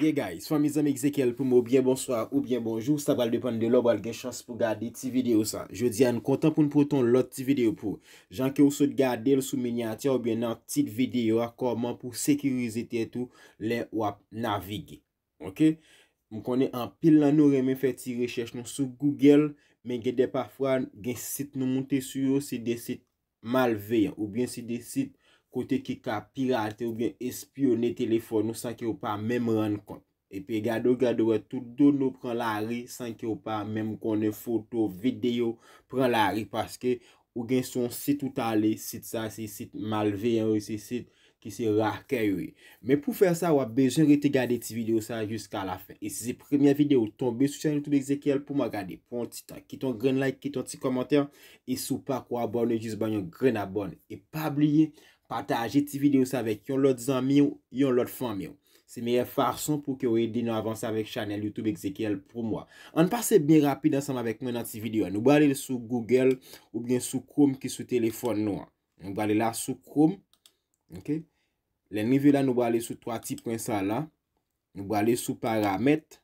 Ok guys, famizan mèk zekèl pou mè ou bien bonsoir ou bien bonjou. Stapal depan de lò, bal gen chans pou gade ti video sa. Je di an, kontan pou nou poton lot ti video pou. Jan ke ou sou de gade lè sou minyantia ou bien nan tit video akor man pou sekirizite etou lè ou ap navige. Ok? Mwen konè an pil nan nou remè fè ti rechèche nou sou Google. Men gen de pafwa gen sit nou mante su yo si de sit malveyan ou bien si de sit kote ki ka pirate ou gen espionne telefon nou san ki ou pa menm ran konp. Epi gado gado wè tout don nou pran la ri san ki ou pa menm konnen foto, video, pran la ri paske ou gen son sit ou talè, sit sa, sit sit malveyan, sit sit ki se rakey wè. Men pou fèr sa wè bejèn wè te gade ti video sa jiska la fè. E si se premye video tombe sou chanloutou de Ezekiel pou mwa gade pon ti ta. Kiton gren like, kiton ti komentèr, e sou pa kwa abonne jis banyon gren abonne. E pa ablye. Pataje ti videyo sa vek yon lot zan miyo, yon lot fan miyo. Se meye farson pou ki yo edi nou avansa vek chanel YouTube Ezekiel pou mwa. An pase bie rapide ansanm avek mwen nan ti videyo. Nou ba ale sou Google ou bien sou Chrome ki sou telefon nou. Nou ba ale la sou Chrome. Len miye ve la nou ba ale sou 3 ti pwen sa la. Nou ba ale sou parametre.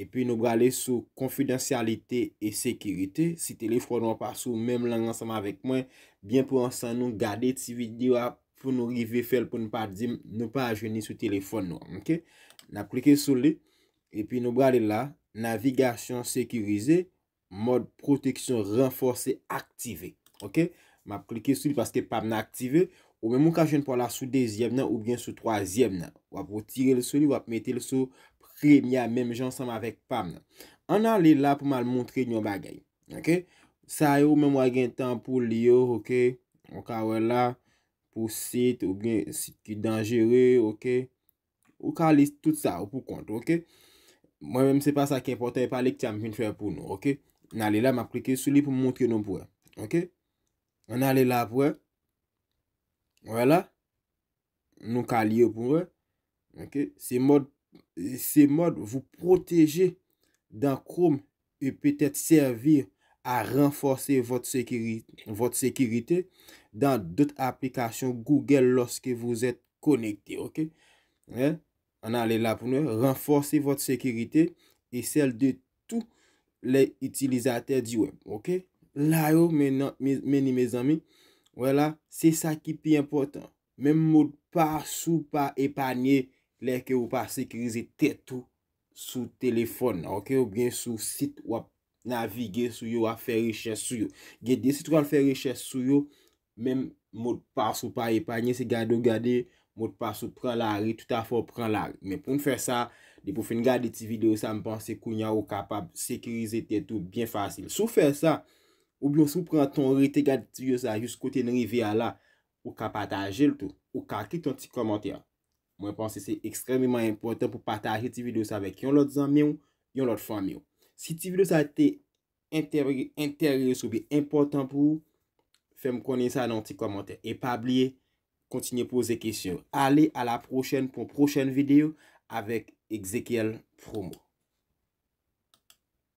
epi nou brale sou konfidansyalite e sekirite, si telefon nou pa sou, mem lang ansama vek mwen bien pou ansan nou gade tv di wap pou nou rive fel pou nou pa di nou pa ajeni sou telefon nou ok, nap klike sou li epi nou brale la, navigasyon sekirize, mod proteksyon renfose aktive ok, map klike sou li paske pa mna aktive, ou menmou ka jen pou la sou dezyem nan ou bien sou troasyem nan, wap otire le sou li, wap mette le sou mèm jansèm avèk pam nan. An nan li la pou mèl mwontri nyon bagay. Ok? Sa yo mèm wè gen tan pou li yo. Ok? Ou ka wè la pou sit ou gen sit ki dangere. Ok? Ou ka li tout sa ou pou kont. Ok? Mèm mèm se pa sa ki importè pa li ki tèm fin fè pou nou. Ok? Nan li la mèm aplike sou li pou mwontri nou pou wè. Ok? An nan li la pou wè. Wè la. Nou ka li yo pou wè. Ok? Si mòd Se mod vous protéger dans Chrome et peut-être servir à renforcer votre sécurité dans d'autres applications Google lorsque vous êtes connecté, ok? On a les lapons, renforcer votre sécurité et celle de tous les utilisateurs du web, ok? Là-haut, mes amis, c'est ça qui est le plus important. Même mode pas sous, pas épargné, ok? lè ke ou pa sekirize tè tou sou tèlefon. Ok, ou bè sou sit wap navige sou yo wap fè richè sou yo. Gè de sit wap fè richè sou yo, mèm mòt pa sou pa epanyè se gade ou gade, mòt pa sou pran l'ari, tout a fò pran l'ari. Mèm pou m fè sa, de pou fè n gade ti video sa, m pwansè kounya ou kapab sekirize tè tou bè fasil. Sou fè sa, ou bè ou sou pran ton rete gade ti yo sa, jous kote n rive a la, ou kapat anje l'tou, ou kapat kite ton ti komantè a. Mwen panse se ekstrememan impotant pou pataje ti videos avèk yon lot zanmyon, yon lot fanmyon. Si ti videos a te interye soube impotant pou, fèm konye sa nan ti komantè. E pa ablie, kontinye pose kesyon. Ale, a la prochen pou prochen video avèk Ezekiel promo.